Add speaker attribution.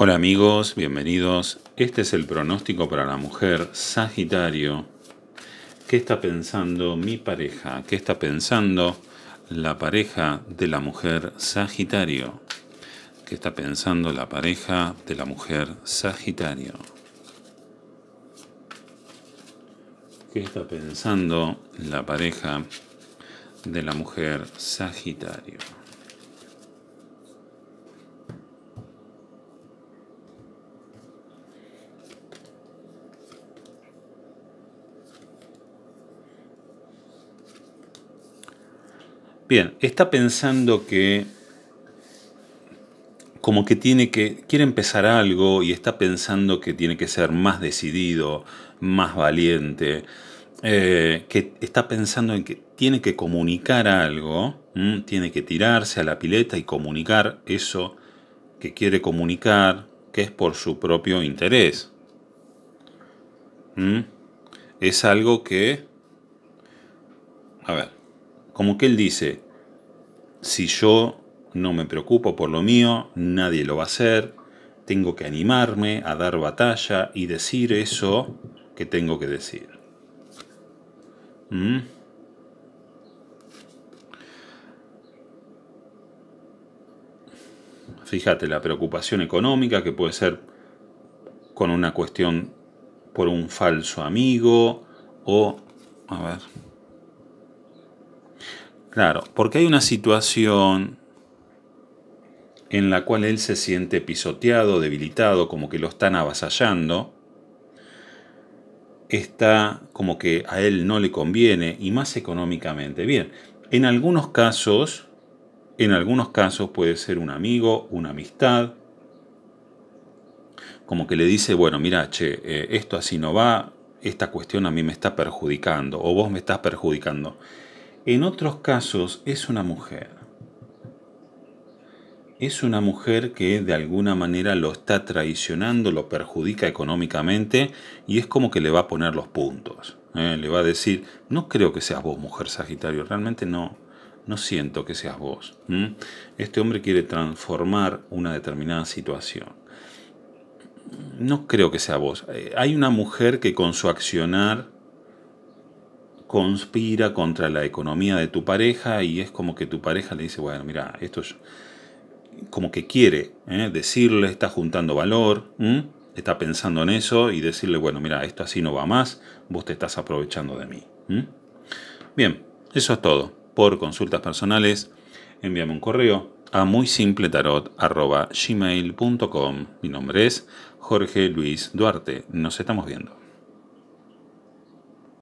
Speaker 1: Hola amigos, bienvenidos. Este es el pronóstico para la mujer Sagitario. ¿Qué está pensando mi pareja? ¿Qué está pensando la pareja de la mujer Sagitario? ¿Qué está pensando la pareja de la mujer Sagitario? ¿Qué está pensando la pareja de la mujer Sagitario? Bien, está pensando que como que tiene que quiere empezar algo y está pensando que tiene que ser más decidido, más valiente, eh, que está pensando en que tiene que comunicar algo, tiene que tirarse a la pileta y comunicar eso que quiere comunicar, que es por su propio interés. Es algo que, a ver, como que él dice, si yo no me preocupo por lo mío, nadie lo va a hacer, tengo que animarme a dar batalla y decir eso que tengo que decir. ¿Mm? Fíjate la preocupación económica que puede ser con una cuestión por un falso amigo o... A ver, Claro, porque hay una situación en la cual él se siente pisoteado, debilitado, como que lo están avasallando. Está como que a él no le conviene y más económicamente. Bien, en algunos casos, en algunos casos puede ser un amigo, una amistad, como que le dice, bueno, mira, che, eh, esto así no va, esta cuestión a mí me está perjudicando o vos me estás perjudicando. En otros casos es una mujer. Es una mujer que de alguna manera lo está traicionando, lo perjudica económicamente y es como que le va a poner los puntos. ¿eh? Le va a decir, no creo que seas vos mujer Sagitario, realmente no, no siento que seas vos. Este hombre quiere transformar una determinada situación. No creo que sea vos. Eh, hay una mujer que con su accionar conspira contra la economía de tu pareja y es como que tu pareja le dice, bueno, mira, esto es como que quiere ¿eh? decirle, está juntando valor, está pensando en eso y decirle, bueno, mira, esto así no va más, vos te estás aprovechando de mí. Bien, eso es todo. Por consultas personales, envíame un correo a muy simple Mi nombre es Jorge Luis Duarte. Nos estamos viendo.